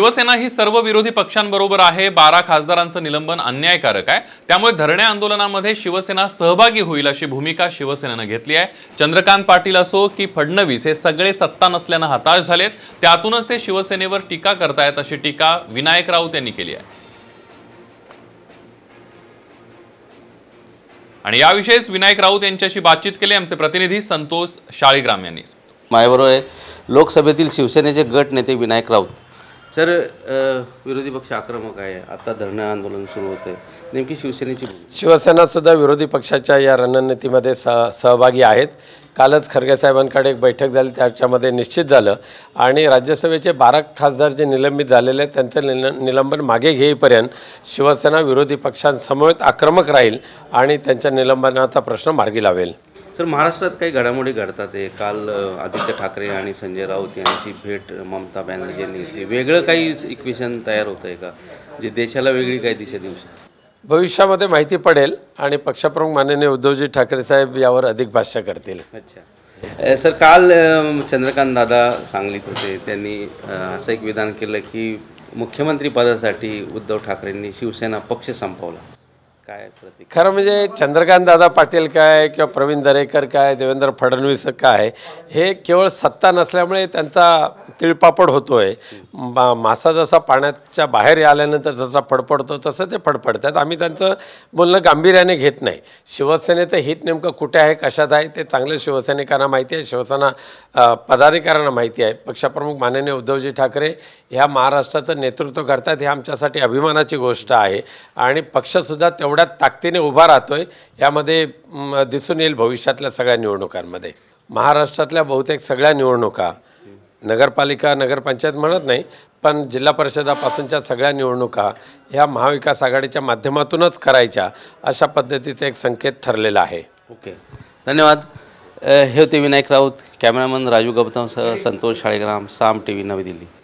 शिवसेना ही सर्व विरोधी पक्षांबरोबर आहे बारा खासदारांचं निलंबन अन्यायकारक आहे त्यामुळे धरणे आंदोलनामध्ये शिवसेना सहभागी होईल अशी भूमिका शिवसेनेनं घेतली आहे चंद्रकांत पाटील असो की फडणवीस हे सगळे सत्ता नसल्यानं हताश झालेत त्यातूनच ते शिवसेनेवर टीका करतायत अशी टीका विनायक राऊत यांनी केली आहे आणि याविषयीच विनायक राऊत यांच्याशी बातचीत केली आमचे प्रतिनिधी संतोष शाळीग्राम यांनी माझ्याबरोबर लोकसभेतील शिवसेनेचे गट नेते विनायक राऊत सर विरोधी पक्ष आक्रमक आहे आता धरणं आंदोलन सुरू होते नेमकी शिवसेनेची शिवसेनासुद्धा विरोधी पक्षाच्या या रणनीतीमध्ये स सहभागी आहेत कालच खरगे साहेबांकडे एक बैठक झाली त्याच्यामध्ये निश्चित झालं आणि राज्यसभेचे बारा खासदार जे निलंबित झालेले आहेत त्यांचं निल निलंबन मागे घेईपर्यंत शिवसेना विरोधी पक्षांसमवेत आक्रमक राहील आणि त्यांच्या निलंबनाचा प्रश्न मार्गी लावेल सर महाराष्ट्रात काही घडामोडी घडतात आहे काल आदित्य ठाकरे आणि संजय राऊत यांची भेट ममता बॅनर्जी यांनी घेतली वेगळं काही इक्वेशन तयार होत आहे का जे देशाला वेगळी काही दिशा देऊ शकते भविष्यामध्ये माहिती पडेल आणि पक्षप्रमुख माननीय उद्धवजी ठाकरे साहेब यावर अधिक भाष्य करतील अच्छा सर काल चंद्रकांत दादा सांगलीत होते त्यांनी असं एक विधान केलं की मुख्यमंत्री पदासाठी उद्धव ठाकरेंनी शिवसेना पक्ष संपवला काय खरं म्हणजे चंद्रकांत दादा पाटील काय किंवा प्रवीण दरेकर काय देवेंद्र फडणवीस काय हे केवळ सत्ता नसल्यामुळे त्यांचा तिळपापड होतोय मा मासा जसा पाण्याच्या बाहेर आल्यानंतर जसा फडफडतो तसं ते फडफडतात आम्ही त्यांचं बोलणं गांभीर्याने घेत नाही शिवसेनेचं हित नेमकं कुठे आहे कशात आहे ते चांगलं शिवसैनिकांना माहिती आहे शिवसेना पदाधिकाऱ्यांना माहिती आहे पक्षप्रमुख माननीय उद्धवजी ठाकरे ह्या महाराष्ट्राचं नेतृत्व करतात हे आमच्यासाठी अभिमानाची गोष्ट आहे आणि पक्षसुद्धा तेवढ्या एवढ्या ताकदीने उभा राहतोय यामध्ये दिसून येईल भविष्यातल्या सगळ्या निवडणुकांमध्ये महाराष्ट्रातल्या बहुतेक सगळ्या निवडणुका नगरपालिका नगरपंचायत म्हणत नाही पण जिल्हा परिषदापासूनच्या सगळ्या निवडणुका ह्या महाविकास आघाडीच्या माध्यमातूनच करायच्या अशा पद्धतीचा एक संकेत ठरलेला आहे ओके धन्यवाद हे होते विनायक राऊत कॅमेरामन राजू गौतम सह संतोष शाळेग्राम साम टी व्ही नवी दिल्ली